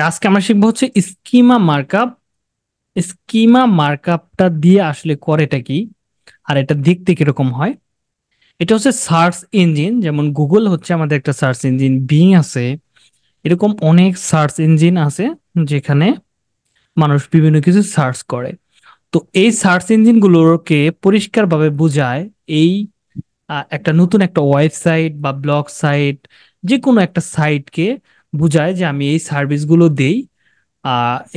ওকে আজকে আমরা শিখবো হচ্ছে স্কিমা মার্কআপ স্কিমা মার্কআপটা দিয়ে আসলে করে এটা কি আর এটা দেখতে কিরকম হয় এটা হচ্ছে সার্চ ইঞ্জিন যেমন গুগল হচ্ছে আমাদের একটা সার্চ ইঞ্জিন বিং আছে এরকম অনেক সার্চ ইঞ্জিন আছে যেখানে মানুষ বিভিন্ন কিছু সার্চ করে তো এই সার্চ ইঞ্জিনগুলোকে পরিষ্কারভাবে বোঝায় এই একটা নতুন একটা ওয়েবসাইট বা ব্লগ সাইট যে কোনো একটা সাইটকে বুঝায় যে আমি এই সার্ভিসগুলো দেই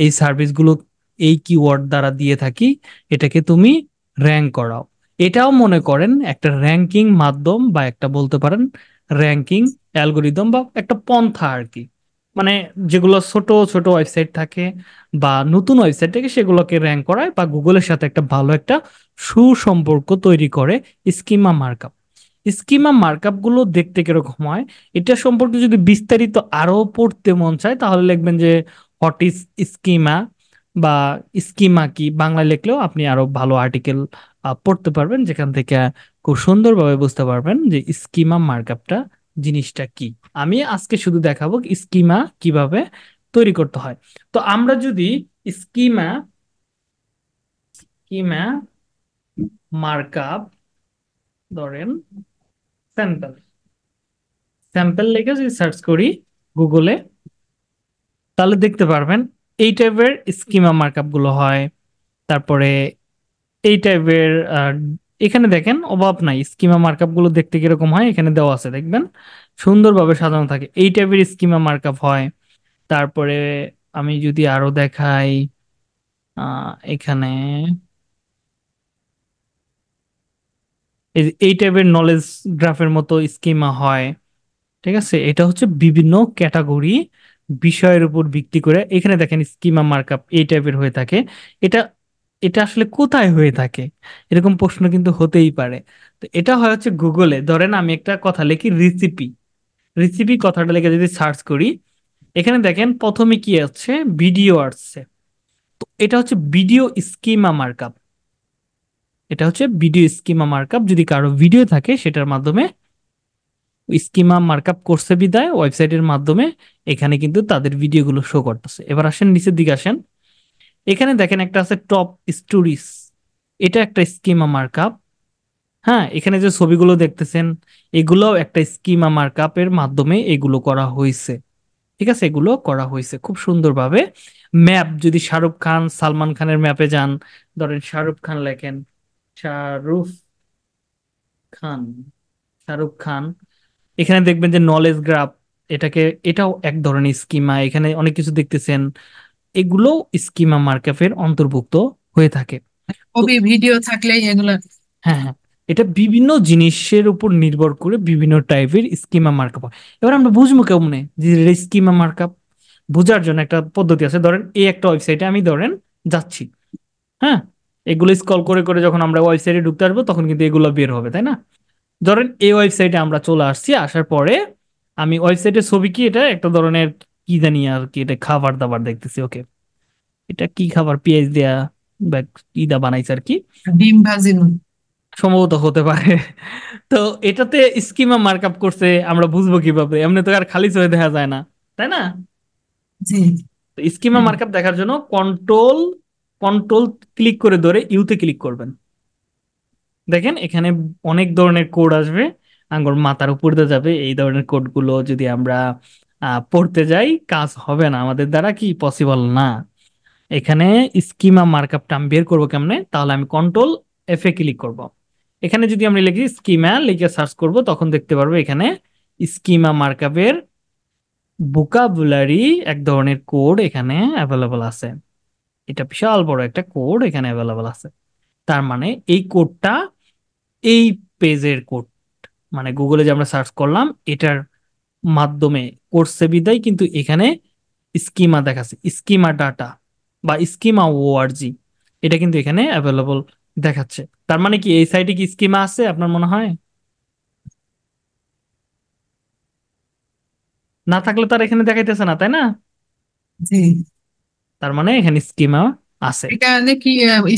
এই সার্ভিসগুলো এই কিওয়ার্ড দ্বারা দিয়ে থাকি এটাকে তুমি র্যাঙ্ক করাও এটাও মনে করেন একটা র্যাঙ্কিং মাধ্যম বা একটা বলতে পারেন র্যাঙ্কিং অ্যালগোরিদম বা একটা পন্থা আর কি মানে যেগুলো ছোট ছোট ওয়েবসাইট থাকে বা নতুন ওয়েবসাইট থেকে সেগুলোকে র্যাঙ্ক করায় বা গুগলের সাথে একটা ভালো একটা সুসম্পর্ক তৈরি করে স্কিমা মার্কআপ স্কিমা মার্কআপগুলো দেখতে কিরকম হয় এটা সম্পর্কে যদি বিস্তারিত আরো পড়তে মন চায় তাহলে লিখবেন যে হট ইস স্কিমা বা স্কিমা কি বাংলা লিখলেও আপনি আরো ভালো আর্টিকেল পড়তে পারবেন যেখান থেকে খুব সুন্দরভাবে বুঝতে পারবেন যে স্কিমা মার্কআপটা জিনিসটা কি আমি আজকে শুধু দেখাবো স্কিমা কিভাবে তৈরি করতে হয় তো আমরা যদি স্কিমা স্কিমা মার্কআপ ধরেন স্যাম্পল স্যাম্পল লিখে যদি সার্চ করি গুগলে তাহলে দেখতে পারবেন এই টাইপের স্কিমা মার্কআপ গুলো হয় তারপরে এই টাইপের এখানে দেখেন অভাব নাই স্কিমা মার্কআপ গুলো দেখতে কিরকম হয় এখানে দেওয়া আছে দেখবেন সুন্দরভাবে সাজানো থাকে এই টাইপের স্কিমা মার্কআপ হয় তারপরে আমি যদি আরও দেখাই এখানে এই টাইপের নলেজ গ্রাফের মতো স্কিমা হয় ঠিক আছে এটা হচ্ছে বিভিন্ন ক্যাটাগরি বিষয়ের উপর ভিত্তি করে এখানে দেখেন স্কিমা মার্কআপ এই টাইপের হয়ে থাকে এটা এটা আসলে কোথায় হয়ে থাকে এরকম প্রশ্ন কিন্তু হতেই পারে তো এটা হয় হচ্ছে গুগলে ধরেন আমি একটা কথা লিখি রেসিপি রেসিপি কথাটা লিখে যদি সার্চ করি এখানে দেখেন প্রথমে কি আসছে ভিডিও আসছে তো এটা হচ্ছে ভিডিও স্কিমা মার্কআপ এটা হচ্ছে ভিডিও স্কিমা মার্কআপ যদি কারো ভিডিও থাকে সেটার মাধ্যমে স্কিমা মার্কআপ করছে বিদায় ওয়েবসাইটের মাধ্যমে এখানে কিন্তু তাদের ভিডিওগুলো শো করতেছে এবার আসেন নিচের দিকে আসেন এখানে দেখেন একটা আছে টপ স্টোরিজ এটা একটা স্কিমা মার্কআপ হ্যাঁ এখানে যে ছবিগুলো দেখতেছেন এগুলোও একটা স্কিমা মার্কআপের মাধ্যমে এগুলো করা হয়েছে ঠিক আছে এগুলো করা হয়েছে খুব সুন্দরভাবে ম্যাপ যদি শাহরুখ খান সালমান খানের ম্যাপে যান ধরেন শাহরুখ খান লেখেন শাহরুখ খান শাহরুখ খান এখানে দেখবেন যে নলেজ গ্রাফ এটাকে এটাও এক ধরনের স্কিমা এখানে অনেক কিছু দেখতেছেন এগুলো স্কিমা মার্কাফের অন্তর্ভুক্ত হয়ে থাকে ভিডিও থাকলে এগুলো হ্যাঁ হ্যাঁ এটা বিভিন্ন জিনিসের উপর নির্ভর করে বিভিন্ন টাইপের স্কিমা মার্কআপ হয় এবার আমরা বুঝবো কেমনে যে স্কিমা মার্কআপ বোঝার জন্য একটা পদ্ধতি আছে ধরেন এই একটা ওয়েবসাইটে আমি ধরেন যাচ্ছি হ্যাঁ এগুলো স্কল করে করে যখন আমরা ওয়েবসাইটে ঢুকতে আসবো তখন কিন্তু এগুলো বের হবে তাই না ধরেন এই ওয়েবসাইটে আমরা চলে আসছি আসার পরে আমি ওয়েবসাইটের ছবি কি এটা একটা ধরনের কি জানি আর কি এটা খাবার দাবার দেখতেছি ওকে এটা কি খাবার পেঁয়াজ দেয়া বা ইদা বানাইছে আর কি ডিম ভাজি সম্ভবত হতে পারে তো এটাতে স্কিমা মার্কআপ করছে আমরা বুঝবো কিভাবে এমনি তো আর খালি চোখে দেখা যায় না তাই না স্কিমা মার্কআপ দেখার জন্য কন্ট্রোল কন্ট্রোল ক্লিক করে ধরে ইউতে ক্লিক করবেন দেখেন এখানে অনেক ধরনের কোড আসবে আঙ্গুর মাথার উপর দিয়ে যাবে এই ধরনের কোডগুলো যদি আমরা পড়তে যাই কাজ হবে না আমাদের দ্বারা কি পসিবল না এখানে স্কিমা মার্কআপটা আমি বের করবো কেমনে তাহলে আমি কন্ট্রোল এফ এ ক্লিক করব। এখানে যদি আমি লিখি স্কিমা লিখে সার্চ করব তখন দেখতে পারবো এখানে স্কিমা মার্কআপের বুকাবুলারি এক ধরনের কোড এখানে অ্যাভেলেবল আছে এটা বিশাল বড় একটা কোড এখানে অ্যাভেলেবেল আছে তার মানে এই কোডটা এই পেজের কোড মানে গুগলে যে আমরা সার্চ করলাম এটার মাধ্যমে করছে বিদায় কিন্তু এখানে স্কিমা দেখাচ্ছে স্কিমা ডাটা বা স্কিমা ওআরজি এটা কিন্তু এখানে অ্যাভেলেবল দেখাচ্ছে তার মানে কি এই সাইটে কি স্কিমা আছে আপনার মনে হয় না থাকলে তার এখানে দেখাইতেছে না তাই না জি তার মানে এখানে স্কিমা আছে এখানে কি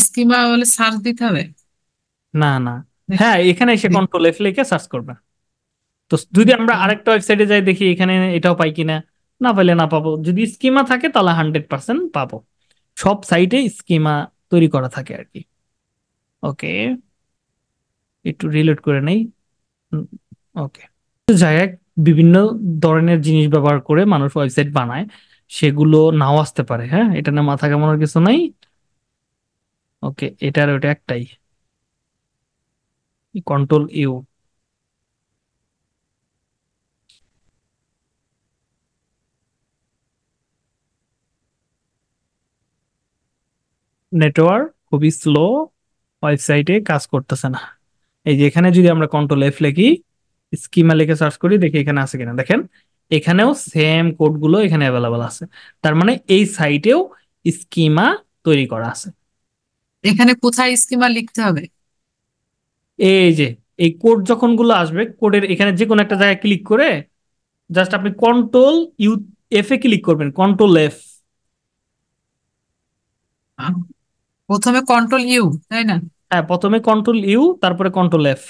স্কিমা বলে সার্চ দিতে হবে না না হ্যাঁ এখানে এসে কন্ট্রোল এফ লিখে সার্চ করবে তো যদি আমরা আরেকটা ওয়েবসাইটে যাই দেখি এখানে এটাও পাই কিনা না পাইলে না পাবো যদি স্কিমা থাকে তাহলে হান্ড্রেড পার্সেন্ট পাবো সব সাইটে স্কিমা তৈরি করা থাকে আর কি ওকে একটু রিলোড করে নেই ওকে যাই বিভিন্ন ধরনের জিনিস ব্যবহার করে মানুষ ওয়েবসাইট বানায় সেগুলো নাও আসতে পারে হ্যাঁ এটা না মাথা কামানোর কিছু নাই ওকে এটার ওটা একটাই কন্ট্রোল ইউ নেটওয়ার্ক খুবই স্লো ওয়েবসাইটে কাজ করতেছে না এই যে এখানে যদি আমরা কন্ট্রোল এফ লেখি স্কিমা লেখে সার্চ করি দেখি এখানে আছে কিনা দেখেন এখানেও সেম কোডগুলো এখানে অ্যাভেলেবেল আছে তার মানে এই সাইটেও স্কিমা তৈরি করা আছে এখানে কোথায় স্কিমা লিখতে হবে এই যে এই কোড যখন গুলো আসবে কোডের এখানে যে কোনো একটা জায়গায় ক্লিক করে জাস্ট আপনি কন্ট্রোল ইউ এফ এ ক্লিক করবেন কন্ট্রোল এফ প্রথমে কন্ট্রোল ইউ তাই না হ্যাঁ প্রথমে কন্ট্রোল ইউ তারপরে কন্ট্রোল এফ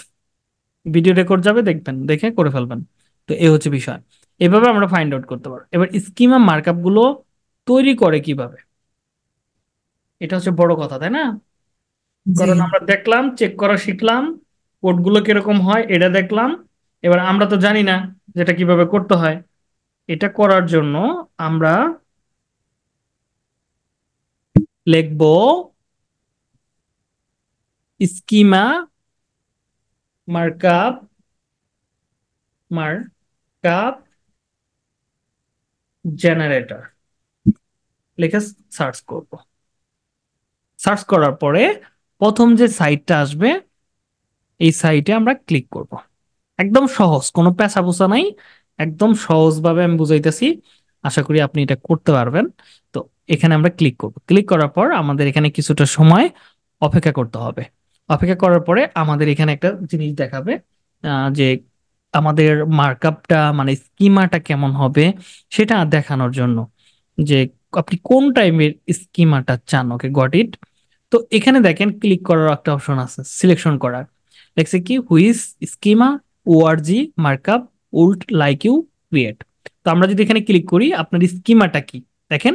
ভিডিও রেকর্ড যাবে দেখবেন দেখে করে ফেলবেন তো এই হচ্ছে বিষয় এভাবে আমরা ফাইন্ড আউট করতে পারবো এবার স্কিমা মার্কআপ গুলো তৈরি করে কিভাবে এটা হচ্ছে বড় কথা তাই না কারণ আমরা দেখলাম চেক করা শিখলাম কোডগুলো কিরকম হয় এটা দেখলাম এবার আমরা তো জানি না যেটা কিভাবে করতে হয় এটা করার জন্য আমরা লিখব স্কিমা মার্কআপ মার্কআপ জেনারেটর লিখে সার্চ করব সার্চ করার পরে প্রথম যে সাইটটা আসবে এই সাইটে আমরা ক্লিক করব একদম সহজ কোনো পেশা পোচা নাই একদম সহজভাবে আমি বুঝাইতেছি আশা করি আপনি এটা করতে পারবেন তো এখানে আমরা ক্লিক করব ক্লিক করার পর আমাদের এখানে কিছুটা সময় অপেক্ষা করতে হবে অপেক্ষা করার পরে আমাদের এখানে একটা জিনিস দেখাবে যে আমাদের মার্কআপটা মানে স্কিমাটা কেমন হবে সেটা দেখানোর জন্য যে আপনি কোন টাইপের স্কিমাটা চান ওকে গট ইট তো এখানে দেখেন ক্লিক করার একটা অপশন আছে সিলেকশন করার লেখছে কি হুইস স্কিমা ওআরজি মার্কআপ উল্ট লাইক ইউ ক্রিয়েট তো আমরা যদি এখানে ক্লিক করি আপনার স্কিমাটা কি দেখেন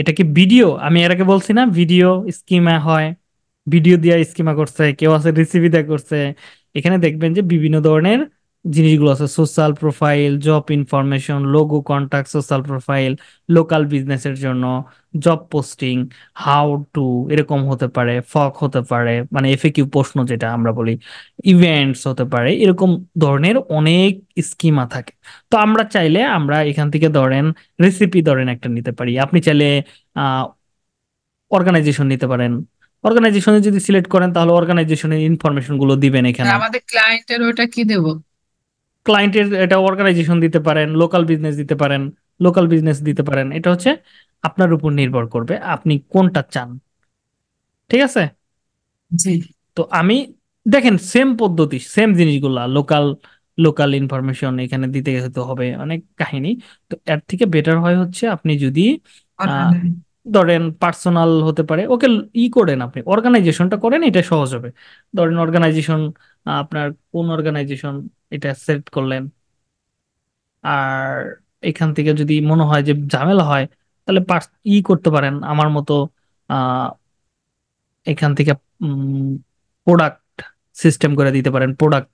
এটা কি ভিডিও আমি এর আগে বলছি না ভিডিও স্কিমা হয় ভিডিও দিয়ে স্কিমা করছে কেউ আছে রেসিপি দেয়া করছে এখানে দেখবেন যে বিভিন্ন ধরনের জিনিসগুলো আছে social profile job information logo contact social profile local বিজনেসের জন্য জব পোস্টিং হাউ টু এরকম হতে পারে ফক হতে পারে মানে এফএকিউ প্রশ্ন যেটা আমরা বলি ইভেন্টস হতে পারে এরকম ধরনের অনেক স্কিমা থাকে তো আমরা চাইলে আমরা এখান থেকে ধরেন রেসিপি ধরেন একটা নিতে পারি আপনি চাইলে অর্গানাইজেশন নিতে পারেন অর্গানাইজেশনে যদি সিলেক্ট করেন তাহলে অর্গানাইজেশনের ইনফরমেশন গুলো দিবেন এখানে আমাদের ক্লায়েন্টের ওটা কি দেবো ক্লায়েন্টের এটা অর্গানাইজেশন দিতে পারেন লোকাল বিজনেস দিতে পারেন লোকাল বিজনেস দিতে পারেন এটা হচ্ছে আপনার উপর নির্ভর করবে আপনি কোনটা চান ঠিক আছে জি তো আমি দেখেন সেম পদ্ধতি সেম জিনিসগুলা লোকাল লোকাল ইনফরমেশন এখানে দিতে হতে হবে অনেক কাহিনী তো এর থেকে বেটার হয় হচ্ছে আপনি যদি ধরেন পার্সোনাল হতে পারে ওকে ই করেন আপনি অর্গানাইজেশনটা করেন এটা সহজ হবে ধরেন অর্গানাইজেশন আপনার কোন অর্গানাইজেশন এটা সেট করলেন আর এখান থেকে যদি মনে হয় যে ঝামেলা হয় তাহলে ই করতে পারেন আমার মতো এখান থেকে প্রোডাক্ট সিস্টেম করে দিতে পারেন প্রোডাক্ট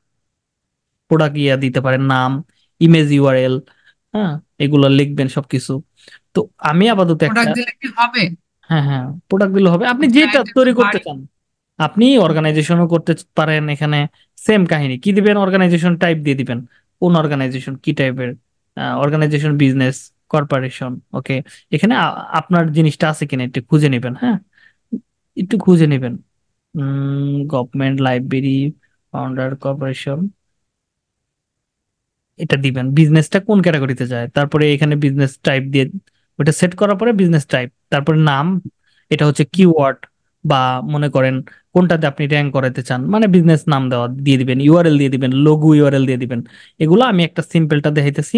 প্রোডাক্ট ইয়া দিতে পারেন নাম ইমেজ ইউআরএল হ্যাঁ এগুলো লিখবেন সবকিছু তো আমি আপাতত একটা হ্যাঁ হ্যাঁ প্রোডাক্ট দিলে হবে আপনি যেটা তৈরি করতে চান আপনি অর্গানাইজেশনও করতে পারেন এখানে সেম কাহিনী কি দিবেন অর্গানাইজেশন টাইপ দিয়ে দিবেন কোন অর্গানাইজেশন কি টাইপের অর্গানাইজেশন বিজনেস কর্পোরেশন ওকে এখানে আপনার জিনিসটা আছে কিনা একটু খুঁজে নেবেন হ্যাঁ একটু খুঁজে নেবেন গভর্নমেন্ট লাইব্রেরি ফাউন্ডার কর্পোরেশন এটা দিবেন বিজনেসটা কোন ক্যাটাগরিতে যায় তারপরে এখানে বিজনেস টাইপ দিয়ে ওটা সেট করার পরে বিজনেস টাইপ তারপরে নাম এটা হচ্ছে কিওয়ার্ড বা মনে করেন কোনটাতে আপনি র্যাঙ্ক করাতে চান মানে বিজনেস নাম দেওয়া দিয়ে দিবেন ইউআরএল দিয়ে দিবেন লঘু ইউআরএল দিয়ে দিবেন এগুলো আমি একটা সিম্পলটা দেখাইতেছি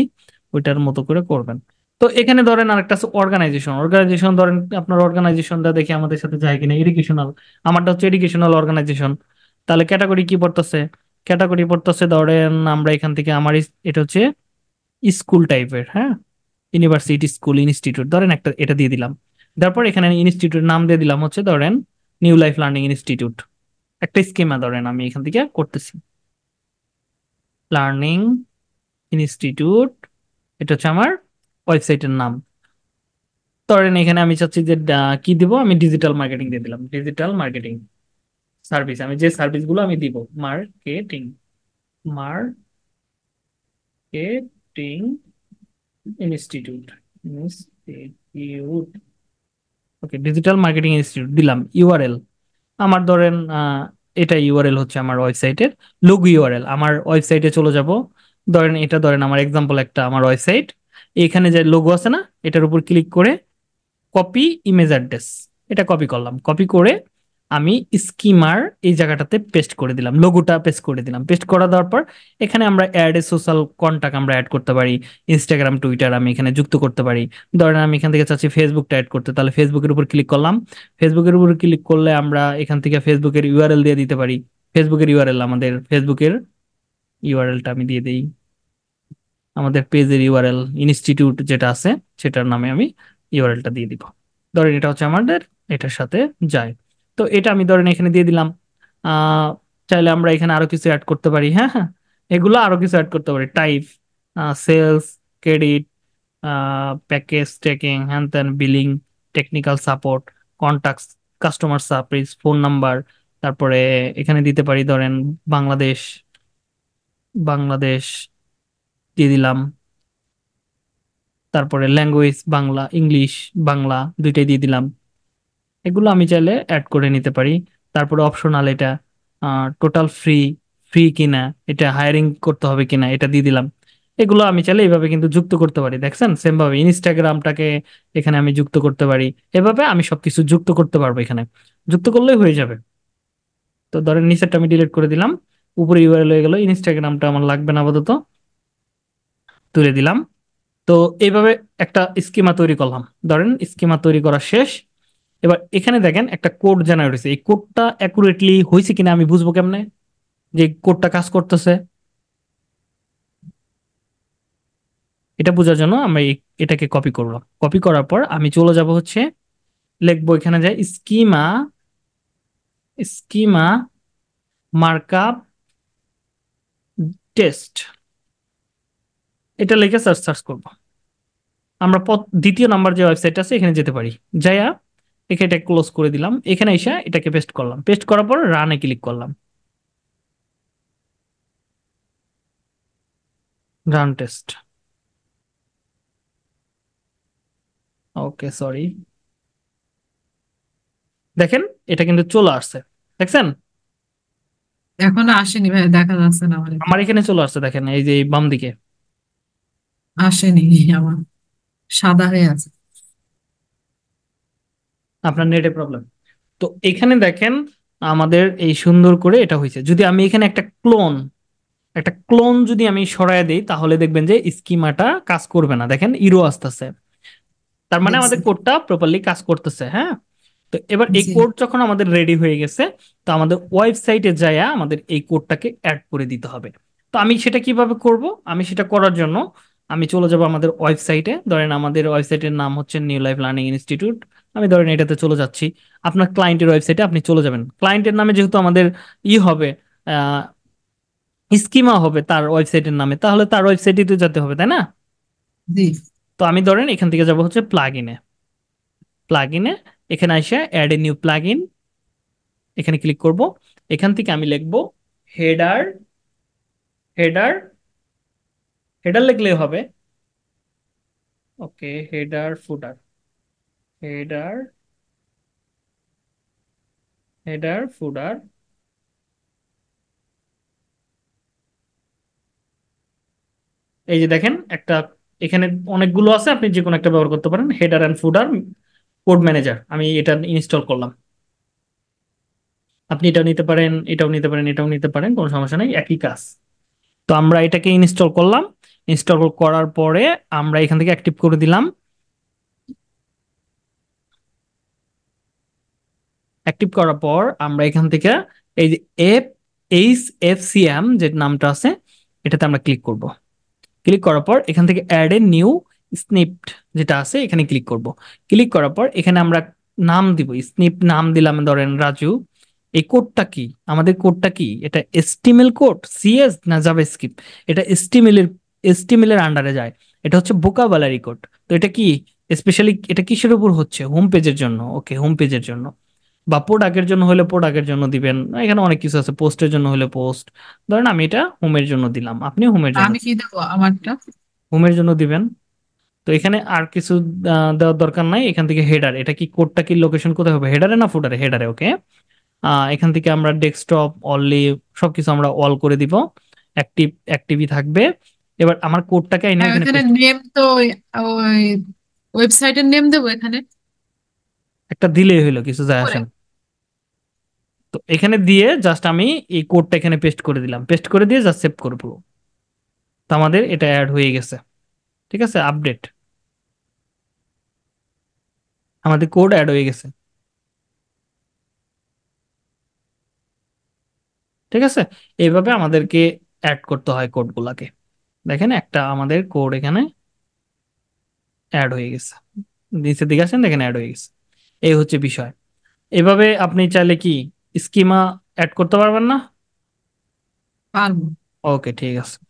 ওইটার মতো করে করবেন তো এখানে ধরেন আরেকটা আছে অর্গানাইজেশন অর্গানাইজেশন ধরেন আপনার অর্গানাইজেশনটা দেখি আমাদের সাথে যায় কিনা এডুকেশনাল আমারটা হচ্ছে এডুকেশনাল অর্গানাইজেশন তাহলে ক্যাটাগরি কি পড়তেছে ক্যাটাগরি পড়তেছে ধরেন আমরা এখান থেকে আমার এটা হচ্ছে স্কুল টাইপের হ্যাঁ ইউনিভার্সিটি স্কুল ইনস্টিটিউট ধরেন একটা এটা দিয়ে দিলাম তারপর এখানে ইনস্টিটিউটের নাম দিয়ে দিলাম হচ্ছে ধরেন নিউ লাইফ লার্নিং ইনস্টিটিউট একটা স্কিমা ধরেন আমি এখান থেকে করতেছি লার্নিং ইনস্টিটিউট এটা হচ্ছে আমার ওয়েবসাইটের নাম ধরেন এখানে আমি চাচ্ছি যে কি দিব আমি ডিজিটাল মার্কেটিং দিয়ে দিলাম ডিজিটাল মার্কেটিং সার্ভিস আমি যে সার্ভিসগুলো আমি দিব marketing marketing institute institute okay digital marketing institute দিলাম ইউআরএল আমার ধরেন এটা ইউআরএল হচ্ছে আমার ওয়েবসাইটের লোগো ইউআরএল আমার ওয়েবসাইটে চলে যাব ধরেন এটা ধরেন আমার এক্সাম্পল একটা আমার ওয়েবসাইট এখানে যে লোগো আছে না এটার উপর ক্লিক করে কপি ইমেজ অ্যাড্রেস এটা কপি করলাম কপি করে আমি স্কিমার এই জায়গাটাতে পেস্ট করে দিলাম লোগোটা পেস্ট করে দিলাম পেস্ট করা দেওয়ার পর এখানে আমরা অ্যাড এ সোশ্যাল কন্ট্যাক্ট আমরা অ্যাড করতে পারি ইনস্টাগ্রাম টুইটার আমি এখানে যুক্ত করতে পারি ধরেন আমি এখান থেকে চাচ্ছি ফেসবুকটা অ্যাড করতে তাহলে ফেসবুকের উপর ক্লিক করলাম ফেসবুকের উপর ক্লিক করলে আমরা এখান থেকে ফেসবুকের ইউআরএল দিয়ে দিতে পারি ফেসবুকের ইউআরএল আমাদের ফেসবুকের ইউআরএলটা আমি দিয়ে দিই আমাদের পেজের ইউআরএল ইনস্টিটিউট যেটা আছে সেটার নামে আমি ইউআরএলটা দিয়ে দিব ধরেন এটা হচ্ছে আমাদের এটার সাথে যায় তো এটা আমি ধরেন এখানে দিয়ে দিলাম চাইলে আমরা এখানে আরো কিছু অ্যাড করতে পারি হ্যাঁ হ্যাঁ এগুলো আরো কিছু অ্যাড করতে পারি type sales credit package tracking হ্যান ত্যান billing technical support contact customer service phone number তারপরে এখানে দিতে পারি ধরেন বাংলাদেশ বাংলাদেশ দিয়ে দিলাম তারপরে ল্যাঙ্গুয়েজ বাংলা ইংলিশ বাংলা দুইটাই দিয়ে দিলাম এগুলো আমি চাইলে অ্যাড করে নিতে পারি তারপরে অপশনাল এটা টোটাল ফ্রি ফ্রি কিনা এটা হায়ারিং করতে হবে কিনা এটা দিয়ে দিলাম এগুলো আমি চাইলে এইভাবে কিন্তু যুক্ত করতে পারি দেখছেন সেম ভাবে ইনস্টাগ্রামটাকে এখানে আমি যুক্ত করতে পারি এভাবে আমি সবকিছু যুক্ত করতে পারবো এখানে যুক্ত করলেই হয়ে যাবে তো ধরেন নিচেরটা আমি ডিলিট করে দিলাম উপরে ইউআর হয়ে গেল ইনস্টাগ্রামটা আমার লাগবে না আপাতত তুলে দিলাম তো এইভাবে একটা স্কিমা তৈরি করলাম ধরেন স্কিমা তৈরি করা শেষ এবার এখানে দেখেন একটা কোড জেনারেট হয়েছে এই কোডটা অ্যাকুরেটলি হয়েছে কিনা আমি বুঝবো কেমনে যে কোডটা কাজ করতেছে এটা বোঝার জন্য আমি এটাকে কপি করলাম কপি করার পর আমি চলে যাব হচ্ছে লিখবো এখানে যে স্কিমা স্কিমা মার্কআপ টেস্ট এটা লিখে সার্চ সার্চ করব আমরা দ্বিতীয় নাম্বার যে ওয়েবসাইট আছে এখানে যেতে পারি যাইয়া এখানে এটা ক্লোজ করে দিলাম এখানে এসে এটাকে পেস্ট করলাম পেস্ট করার পর রানে ক্লিক করলাম রান টেস্ট ওকে সরি দেখেন এটা কিন্তু চলে আসছে দেখছেন এখন আসেনি ভাই দেখা যাচ্ছে না আমার আমার এখানে চলে আসছে দেখেন এই যে বাম দিকে আসেনি আমার সাদা হয়ে আছে আপনার নেটে প্রবলেম তো এখানে দেখেন আমাদের এই সুন্দর করে এটা হয়েছে যদি আমি এখানে একটা ক্লোন একটা ক্লোন যদি আমি সরাই দিই তাহলে দেখবেন যে স্কিমাটা কাজ করবে না দেখেন ইরো আসতেছে তার মানে আমাদের কোডটা প্রপারলি কাজ করতেছে হ্যাঁ তো এবার এই কোড যখন আমাদের রেডি হয়ে গেছে তো আমাদের ওয়েবসাইটে যাইয়া আমাদের এই কোডটাকে অ্যাড করে দিতে হবে তো আমি সেটা কিভাবে করব আমি সেটা করার জন্য আমি চলে যাব আমাদের ওয়েবসাইটে ধরেন আমাদের ওয়েবসাইটের নাম হচ্ছে নিউ লাইফ লার্নিং ইনস্টিটিউট আমি ধরেন এটাতে চলে যাচ্ছি আপনার ক্লায়েন্টের ওয়েবসাইটে আপনি চলে যাবেন ক্লায়েন্টের নামে যেহেতু আমাদের ই হবে স্কিমা হবে তার ওয়েবসাইটের নামে তাহলে তার ওয়েবসাইটে তো যেতে হবে তাই না জি তো আমি ধরেন এখান থেকে যাব হচ্ছে প্লাগ ইনে প্লাগ ইনে এখানে আসে add a new plugin এখানে ক্লিক করব এখান থেকে আমি লিখব হেডার হেডার হেডার লিখলে হবে okay header footer header header footer এই যে দেখেন একটা এখানে অনেকগুলো আছে আপনি যে কোনো একটা ব্যবহার করতে পারেন header and footer code manager আমি এটা ইনস্টল করলাম আপনি এটাও নিতে পারেন এটাও নিতে পারেন এটাও নিতে পারেন কোনো সমস্যা নেই একই কাজ তো আমরা এটাকে ইনস্টল করলাম ইনস্টল করার পরে আমরা এখান থেকে অ্যাক্টিভ করে দিলাম অ্যাক্টিভ করার পর আমরা এখান থেকে এই যে F H F C M যে নামটা আছে এটাতে আমরা ক্লিক করব ক্লিক করার পর এখান থেকে অ্যাড এ নিউ স্নিপড যেটা আছে এখানে ক্লিক করব ক্লিক করার পর এখানে আমরা নাম দিব স্নিপ নাম দিলাম ধরেন রাজু এই কোডটা কি আমাদের কোডটা কি এটা এস্টিমেল কোড সিএস না যাবে স্কিপ এটা এস্টিমেলের এস্টিমেলের আন্ডারে যায় এটা হচ্ছে বোকা বালারি কোড তো এটা কি স্পেশালি এটা কিসের উপর হচ্ছে হোম পেজের জন্য ওকে হোম পেজের জন্য বা প্রোডাক্টের জন্য হলে প্রোডাক্টের জন্য দিবেন এখানে অনেক কিছু আছে পোস্টের জন্য হলে পোস্ট ধরেন আমি এটা হোমের জন্য দিলাম আপনি হোমের জন্য আমি কি দেব আমারটা হোমের জন্য দিবেন তো এখানে আর কিছু দেওয়ার দরকার নাই এখান থেকে হেডার এটা কি কোডটা কি লোকেশন কোথায় হবে হেডারে না ফুটারে হেডারে ওকে এখান থেকে আমরা ডেস্কটপ অনলি সবকিছু আমরা অল করে দিব অ্যাক্টিভ অ্যাক্টিভই থাকবে এবার আমার কোডটাকে হ্যাঁ, নেম তো ওই ওয়েবসাইটের নেম দেব এখানে একটা দিলেই হইলো কিছু যায় আসে তো এখানে দিয়ে জাস্ট আমি এই কোডটা এখানে পেস্ট করে দিলাম পেস্ট করে দিয়ে জাস্ট সেভ করবো তো আমাদের এটা অ্যাড হয়ে গেছে ঠিক আছে আপডেট আমাদের কোড অ্যাড হয়ে গেছে ঠিক আছে এইভাবে আমাদেরকে অ্যাড করতে হয় কোডগুলাকে দেখেন একটা আমাদের কোড এখানে অ্যাড হয়ে গেছে নিচের দিকে আসেন দেখেন অ্যাড হয়ে গেছে এই হচ্ছে বিষয় এভাবে আপনি চাইলে কি স্কিমা অ্যাড করতে পারবেন না ওকে ঠিক আছে